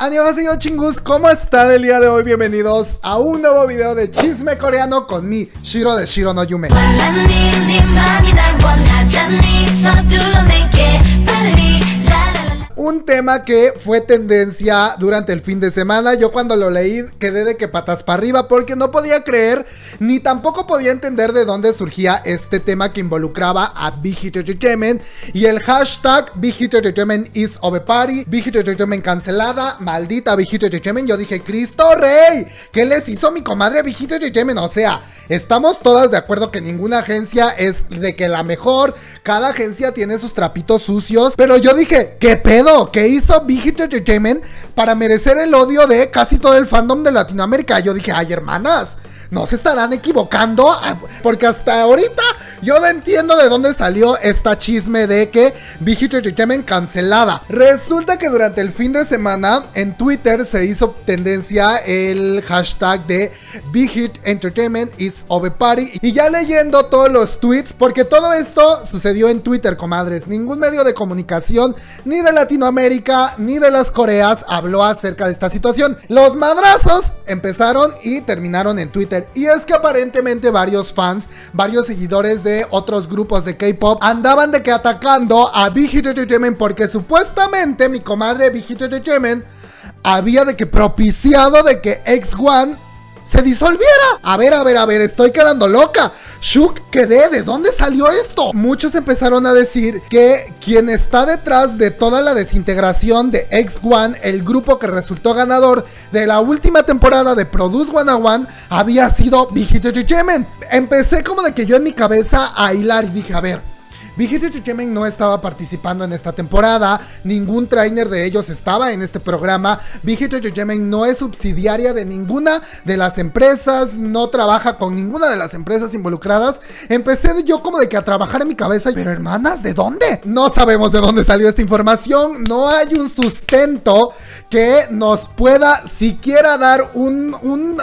Adiós señor chingus, ¿cómo están el día de hoy? Bienvenidos a un nuevo video de chisme coreano con mi Shiro de Shiro no Yume un tema que fue tendencia durante el fin de semana. Yo cuando lo leí quedé de que patas para arriba porque no podía creer ni tampoco podía entender de dónde surgía este tema que involucraba a Big Hit y el hashtag Big Hit Entertainment is over party, Big Hit cancelada, maldita Big Hit Yo dije, Cristo Rey, ¿qué les hizo mi comadre Big Hit O sea, estamos todas de acuerdo que ninguna agencia es de que la mejor, cada agencia tiene sus trapitos sucios, pero yo dije, ¿qué pedo? que hizo Big Entertainment para merecer el odio de casi todo el fandom de Latinoamérica. Yo dije, ay, hermanas, no se estarán equivocando, ah, porque hasta ahorita yo no entiendo de dónde salió esta chisme de que Big Hit Entertainment cancelada. Resulta que durante el fin de semana en Twitter se hizo tendencia el hashtag de Big Hit Entertainment is over party y ya leyendo todos los tweets, porque todo esto sucedió en Twitter, comadres. Ningún medio de comunicación, ni de Latinoamérica, ni de las Coreas, habló acerca de esta situación. Los madrazos empezaron y terminaron en Twitter y es que aparentemente varios fans, varios seguidores de otros grupos de K-pop andaban de que atacando a Big Hit Entertainment porque supuestamente mi comadre Big Hit Entertainment había de que propiciado de que X1 se disolviera. A ver, a ver, a ver, estoy quedando loca. Shuk, quedé, ¿de dónde salió esto? Muchos empezaron a decir que quien está detrás de toda la desintegración de X1, el grupo que resultó ganador de la última temporada de Produce 101, había sido Vigilante Empecé como de que yo en mi cabeza a hilar y dije, a ver, Vigilio no estaba participando en esta temporada, ningún trainer de ellos estaba en este programa. Vigilio Chichemen no es subsidiaria de ninguna de las empresas, no trabaja con ninguna de las empresas involucradas. Empecé yo como de que a trabajar en mi cabeza, pero hermanas, ¿de dónde? No sabemos de dónde salió esta información, no hay un sustento que nos pueda siquiera dar un,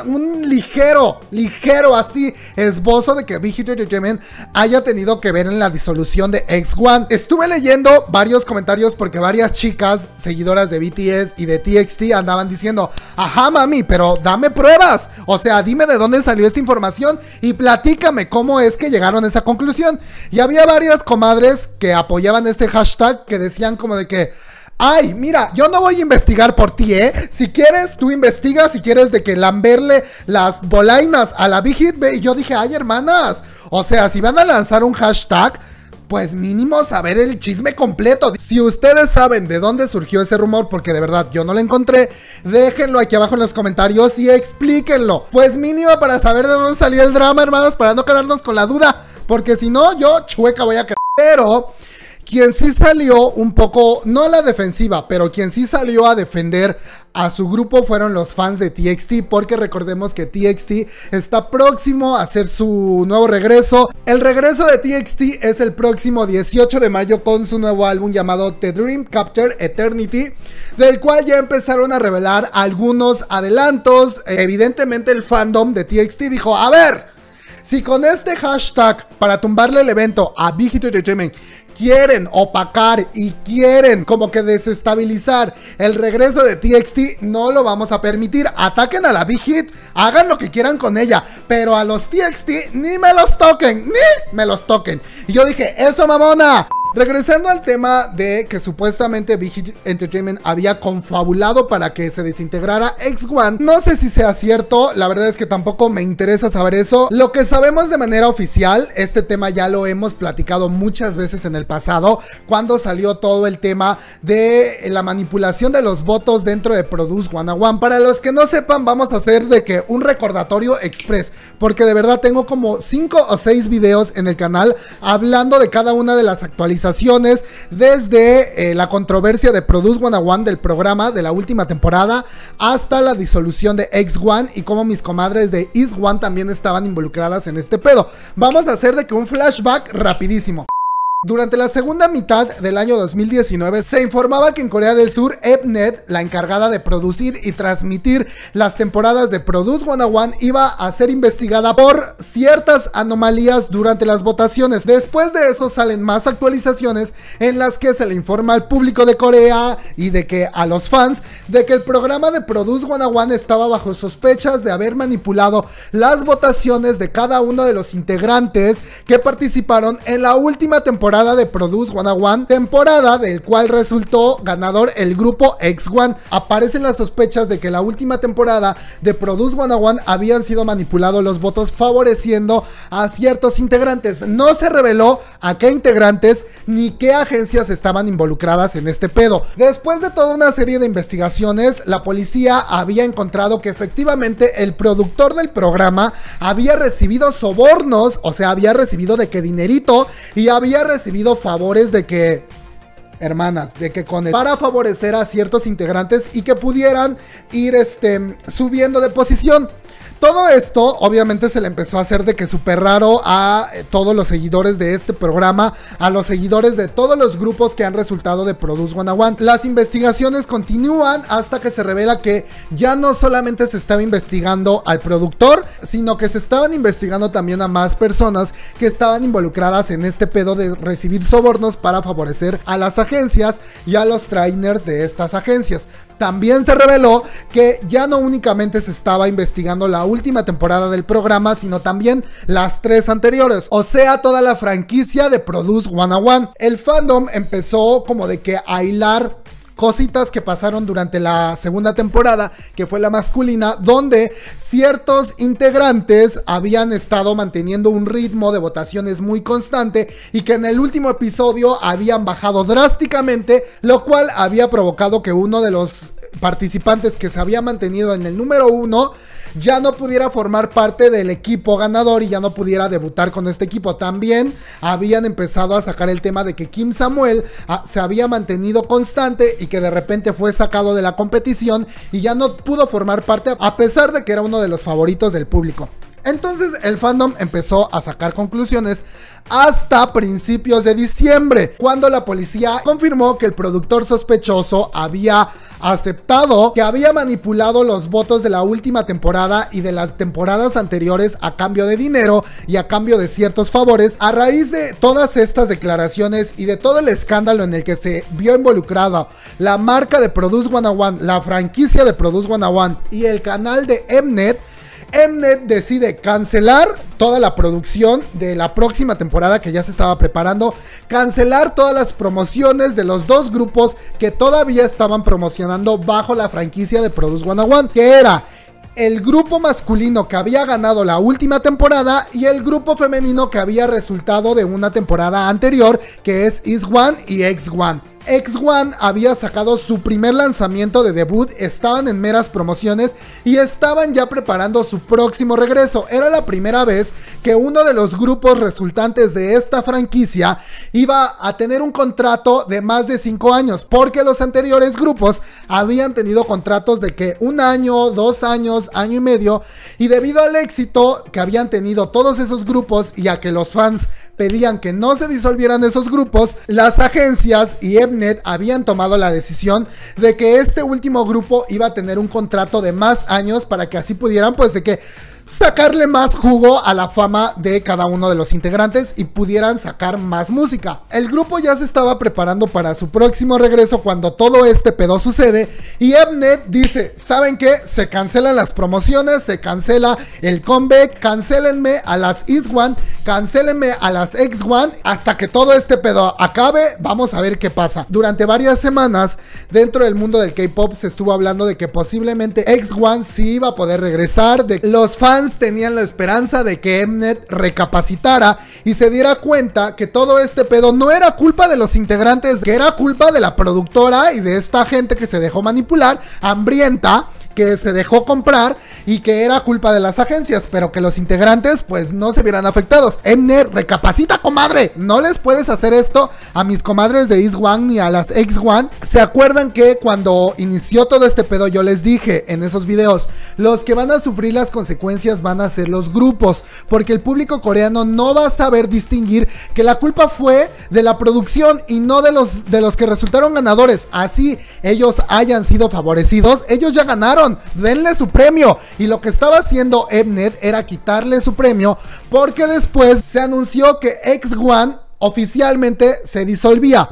ligero, ligero así esbozo de que Vigilio Chichemen haya tenido que ver en la disolución de X1. Estuve leyendo varios comentarios porque varias chicas seguidoras de BTS y de TXT andaban diciendo, ajá mami, pero dame pruebas. O sea, dime de dónde salió esta información y platícame cómo es que llegaron a esa conclusión. Y había varias comadres que apoyaban este hashtag que decían como de que... Ay, mira, yo no voy a investigar por ti, ¿eh? Si quieres, tú investigas, si quieres de que lamberle las bolainas a la Big Hit. Y yo dije, ay, hermanas, o sea, si van a lanzar un hashtag, pues mínimo saber el chisme completo. Si ustedes saben de dónde surgió ese rumor, porque de verdad yo no lo encontré, déjenlo aquí abajo en los comentarios y explíquenlo. Pues mínimo para saber de dónde salió el drama, hermanos, para no quedarnos con la duda, porque si no, yo chueca voy a creer Pero... Quien sí salió un poco, no a la defensiva, pero quien sí salió a defender a su grupo fueron los fans de TXT, porque recordemos que TXT está próximo a hacer su nuevo regreso. El regreso de TXT es el próximo 18 de mayo con su nuevo álbum llamado The Dream Capture Eternity, del cual ya empezaron a revelar algunos adelantos. Evidentemente el fandom de TXT dijo, a ver, si con este hashtag para tumbarle el evento a Big Hit Entertainment quieren opacar y quieren como que desestabilizar el regreso de TXT, no lo vamos a permitir. Ataquen a la Big Hit, hagan lo que quieran con ella, pero a los TXT ni me los toquen, ni me los toquen. Y yo dije, eso mamona. Regresando al tema de que supuestamente Big Entertainment había confabulado para que se desintegrara X1, no sé si sea cierto, la verdad es que tampoco me interesa saber eso. Lo que sabemos de manera oficial, este tema ya lo hemos platicado muchas veces en el pasado, cuando salió todo el tema de la manipulación de los votos dentro de Produce 101. Para los que no sepan, vamos a hacer de que un recordatorio express, porque de verdad tengo como 5 o 6 videos en el canal hablando de cada una de las actualizaciones desde eh, la controversia de Produce One del programa de la última temporada hasta la disolución de X1 y cómo mis comadres de East One también estaban involucradas en este pedo. Vamos a hacer de que un flashback rapidísimo. Durante la segunda mitad del año 2019 se informaba que en Corea del Sur EPNET, la encargada de producir y transmitir las temporadas de Produce 101, iba a ser investigada por ciertas anomalías durante las votaciones. Después de eso salen más actualizaciones en las que se le informa al público de Corea y de que a los fans de que el programa de Produce 101 estaba bajo sospechas de haber manipulado las votaciones de cada uno de los integrantes que participaron en la última temporada de Produce One temporada del cual resultó ganador el grupo X1. Aparecen las sospechas de que la última temporada de Produce One habían sido manipulados los votos favoreciendo a ciertos integrantes. No se reveló a qué integrantes ni qué agencias estaban involucradas en este pedo. Después de toda una serie de investigaciones, la policía había encontrado que efectivamente el productor del programa había recibido sobornos, o sea, había recibido de qué dinerito y había recibido favores de que hermanas, de que con el, para favorecer a ciertos integrantes y que pudieran ir este, subiendo de posición. Todo esto, obviamente, se le empezó a hacer de que súper raro a eh, todos los seguidores de este programa, a los seguidores de todos los grupos que han resultado de Produce 101. Las investigaciones continúan hasta que se revela que ya no solamente se estaba investigando al productor, sino que se estaban investigando también a más personas que estaban involucradas en este pedo de recibir sobornos para favorecer a las agencias y a los trainers de estas agencias. También se reveló que ya no únicamente se estaba investigando la última temporada del programa, sino también las tres anteriores, o sea, toda la franquicia de Produce one El fandom empezó como de que a hilar cositas que pasaron durante la segunda temporada, que fue la masculina, donde ciertos integrantes habían estado manteniendo un ritmo de votaciones muy constante y que en el último episodio habían bajado drásticamente, lo cual había provocado que uno de los participantes que se había mantenido en el número uno ya no pudiera formar parte del equipo ganador y ya no pudiera debutar con este equipo. También habían empezado a sacar el tema de que Kim Samuel ah, se había mantenido constante y que de repente fue sacado de la competición y ya no pudo formar parte a pesar de que era uno de los favoritos del público. Entonces el fandom empezó a sacar conclusiones hasta principios de diciembre, cuando la policía confirmó que el productor sospechoso había aceptado que había manipulado los votos de la última temporada y de las temporadas anteriores a cambio de dinero y a cambio de ciertos favores. A raíz de todas estas declaraciones y de todo el escándalo en el que se vio involucrada la marca de Produce 101, la franquicia de Produce 101 y el canal de Mnet, Mnet decide cancelar toda la producción de la próxima temporada que ya se estaba preparando, cancelar todas las promociones de los dos grupos que todavía estaban promocionando bajo la franquicia de Produce 101, que era el grupo masculino que había ganado la última temporada y el grupo femenino que había resultado de una temporada anterior, que es Is One y X One. X1 había sacado su primer lanzamiento de debut, estaban en meras promociones y estaban ya preparando su próximo regreso. Era la primera vez que uno de los grupos resultantes de esta franquicia iba a tener un contrato de más de 5 años, porque los anteriores grupos habían tenido contratos de que un año, dos años, año y medio, y debido al éxito que habían tenido todos esos grupos y a que los fans pedían que no se disolvieran esos grupos, las agencias y habían tomado la decisión de que este último grupo iba a tener un contrato de más años para que así pudieran, pues de que sacarle más jugo a la fama de cada uno de los integrantes y pudieran sacar más música. El grupo ya se estaba preparando para su próximo regreso cuando todo este pedo sucede y Ebnet dice, ¿saben qué? Se cancelan las promociones, se cancela el comeback, cancelenme a las x One, cancelenme a las X One, hasta que todo este pedo acabe, vamos a ver qué pasa. Durante varias semanas, dentro del mundo del K-Pop se estuvo hablando de que posiblemente X One sí iba a poder regresar, de los fans tenían la esperanza de que Mnet recapacitara y se diera cuenta que todo este pedo no era culpa de los integrantes, que era culpa de la productora y de esta gente que se dejó manipular, hambrienta, que se dejó comprar y que era culpa de las agencias, pero que los integrantes pues no se vieran afectados. Emner, recapacita comadre, no les puedes hacer esto a mis comadres de East One ni a las X One. ¿Se acuerdan que cuando inició todo este pedo yo les dije en esos videos, los que van a sufrir las consecuencias van a ser los grupos, porque el público coreano no va a saber distinguir que la culpa fue de la producción y no de los de los que resultaron ganadores. Así ellos hayan sido favorecidos, ellos ya ganaron denle su premio. Y lo que estaba haciendo Ebnet era quitarle su premio porque después se anunció que X1 oficialmente se disolvía.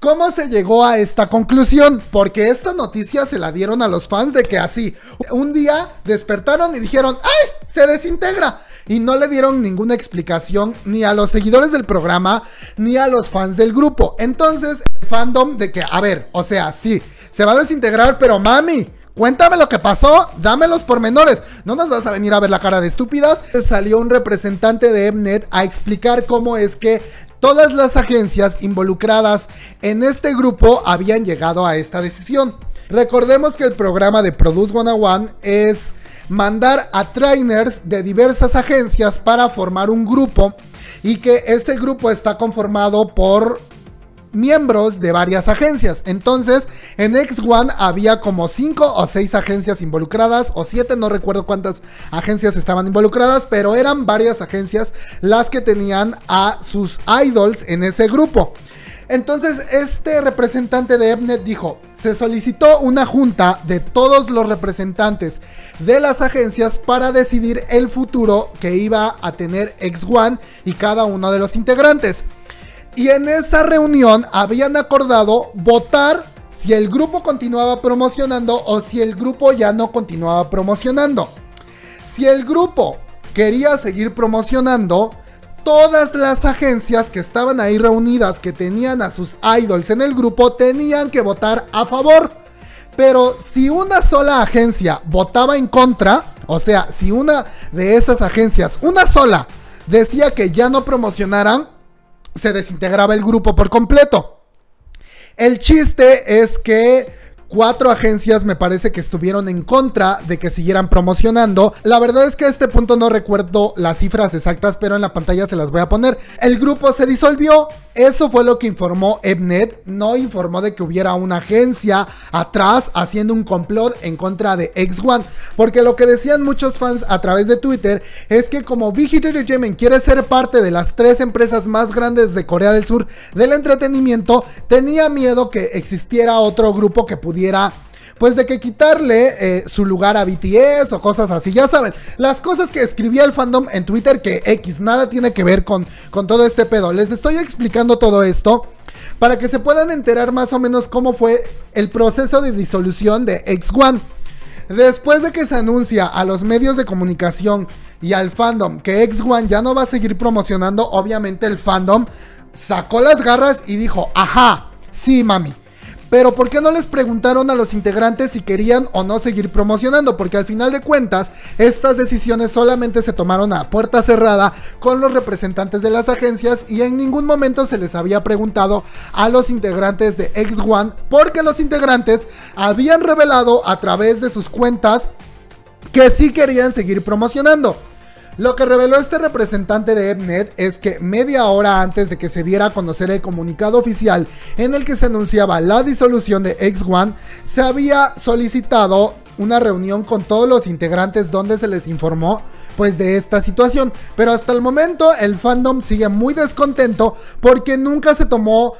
¿Cómo se llegó a esta conclusión? Porque esta noticia se la dieron a los fans de que así, un día despertaron y dijeron, ¡ay! Se desintegra. Y no le dieron ninguna explicación ni a los seguidores del programa ni a los fans del grupo. Entonces, el fandom de que, a ver, o sea, sí, se va a desintegrar, pero mami. Cuéntame lo que pasó, dame los pormenores. No nos vas a venir a ver la cara de estúpidas. Salió un representante de Mnet a explicar cómo es que todas las agencias involucradas en este grupo habían llegado a esta decisión. Recordemos que el programa de Produce One es mandar a trainers de diversas agencias para formar un grupo y que ese grupo está conformado por miembros de varias agencias. Entonces, en X1 había como 5 o 6 agencias involucradas, o 7, no recuerdo cuántas agencias estaban involucradas, pero eran varias agencias las que tenían a sus idols en ese grupo. Entonces, este representante de Ebnet dijo, se solicitó una junta de todos los representantes de las agencias para decidir el futuro que iba a tener X1 y cada uno de los integrantes. Y en esa reunión habían acordado votar si el grupo continuaba promocionando o si el grupo ya no continuaba promocionando. Si el grupo quería seguir promocionando, todas las agencias que estaban ahí reunidas, que tenían a sus idols en el grupo, tenían que votar a favor. Pero si una sola agencia votaba en contra, o sea, si una de esas agencias, una sola, decía que ya no promocionaran, se desintegraba el grupo por completo. El chiste es que cuatro agencias me parece que estuvieron en contra de que siguieran promocionando. La verdad es que a este punto no recuerdo las cifras exactas, pero en la pantalla se las voy a poner. El grupo se disolvió, eso fue lo que informó Ebnet, no informó de que hubiera una agencia atrás haciendo un complot en contra de X1, porque lo que decían muchos fans a través de Twitter es que como Big quiere ser parte de las tres empresas más grandes de Corea del Sur del entretenimiento, tenía miedo que existiera otro grupo que pudiera era pues de que quitarle eh, su lugar a BTS o cosas así. Ya saben, las cosas que escribía el fandom en Twitter que X nada tiene que ver con, con todo este pedo. Les estoy explicando todo esto para que se puedan enterar más o menos cómo fue el proceso de disolución de X1. Después de que se anuncia a los medios de comunicación y al fandom que X1 ya no va a seguir promocionando, obviamente el fandom sacó las garras y dijo, ajá, sí mami, pero ¿por qué no les preguntaron a los integrantes si querían o no seguir promocionando? Porque al final de cuentas, estas decisiones solamente se tomaron a puerta cerrada con los representantes de las agencias y en ningún momento se les había preguntado a los integrantes de X1 porque los integrantes habían revelado a través de sus cuentas que sí querían seguir promocionando. Lo que reveló este representante de EBNET es que media hora antes de que se diera a conocer el comunicado oficial en el que se anunciaba la disolución de X1, se había solicitado una reunión con todos los integrantes donde se les informó pues de esta situación. Pero hasta el momento el fandom sigue muy descontento porque nunca se tomó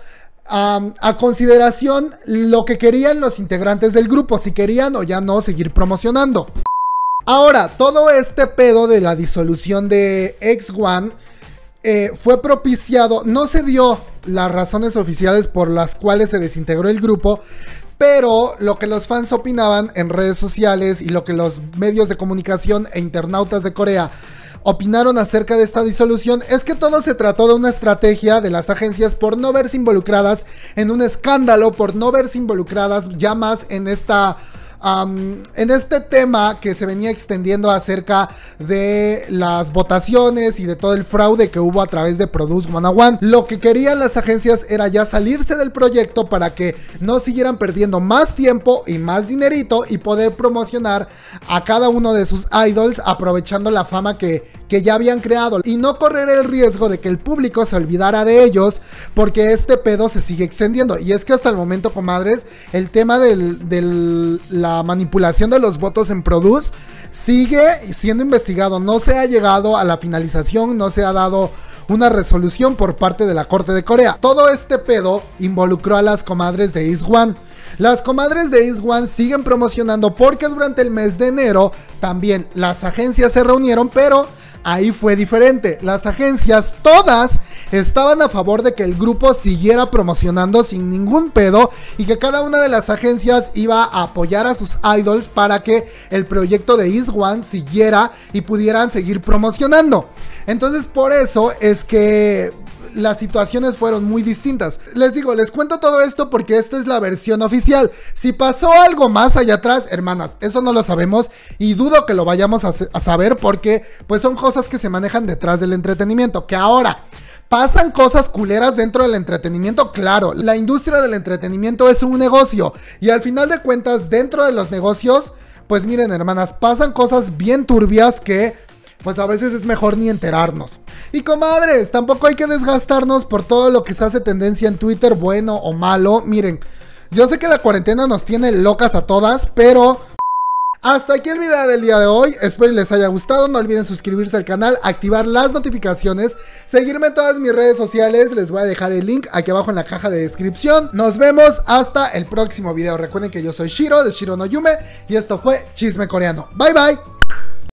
a consideración lo que querían los integrantes del grupo, si querían o ya no seguir promocionando. Ahora, todo este pedo de la disolución de X1 eh, fue propiciado, no se dio las razones oficiales por las cuales se desintegró el grupo, pero lo que los fans opinaban en redes sociales y lo que los medios de comunicación e internautas de Corea opinaron acerca de esta disolución es que todo se trató de una estrategia de las agencias por no verse involucradas en un escándalo, por no verse involucradas ya más en esta en este tema que se venía extendiendo acerca de las votaciones y de todo el fraude que hubo a través de Produce 101, lo que querían las agencias era ya salirse del proyecto para que no siguieran perdiendo más tiempo y más dinerito y poder promocionar a cada uno de sus idols aprovechando la fama que que ya habían creado y no correr el riesgo de que el público se olvidara de ellos porque este pedo se sigue extendiendo. Y es que hasta el momento, comadres, el tema de la manipulación de los votos en Produce sigue siendo investigado. No se ha llegado a la finalización, no se ha dado una resolución por parte de la Corte de Corea. Todo este pedo involucró a las comadres de East One. Las comadres de East One siguen promocionando porque durante el mes de enero también las agencias se reunieron, pero ahí fue diferente. Las agencias todas estaban a favor de que el grupo siguiera promocionando sin ningún pedo y que cada una de las agencias iba a apoyar a sus idols para que el proyecto de East One siguiera y pudieran seguir promocionando. Entonces por eso es que las situaciones fueron muy distintas. Les digo, les cuento todo esto porque esta es la versión oficial. Si pasó algo más allá atrás, hermanas, eso no lo sabemos y dudo que lo vayamos a, saber porque pues son cosas que se manejan detrás del entretenimiento. Que ahora... ¿Pasan cosas culeras dentro del entretenimiento? Claro, la industria del entretenimiento es un negocio y al final de cuentas dentro de los negocios, pues miren hermanas, pasan cosas bien turbias que pues a veces es mejor ni enterarnos. Y comadres, tampoco hay que desgastarnos por todo lo que se hace tendencia en Twitter, bueno o malo. Miren, yo sé que la cuarentena nos tiene locas a todas, pero... Hasta aquí el video del día de hoy, espero les haya gustado, no olviden suscribirse al canal, activar las notificaciones, seguirme en todas mis redes sociales, les voy a dejar el link aquí abajo en la caja de descripción. Nos vemos hasta el próximo video, recuerden que yo soy Shiro de Shiro no Yume y esto fue Chisme Coreano. Bye bye.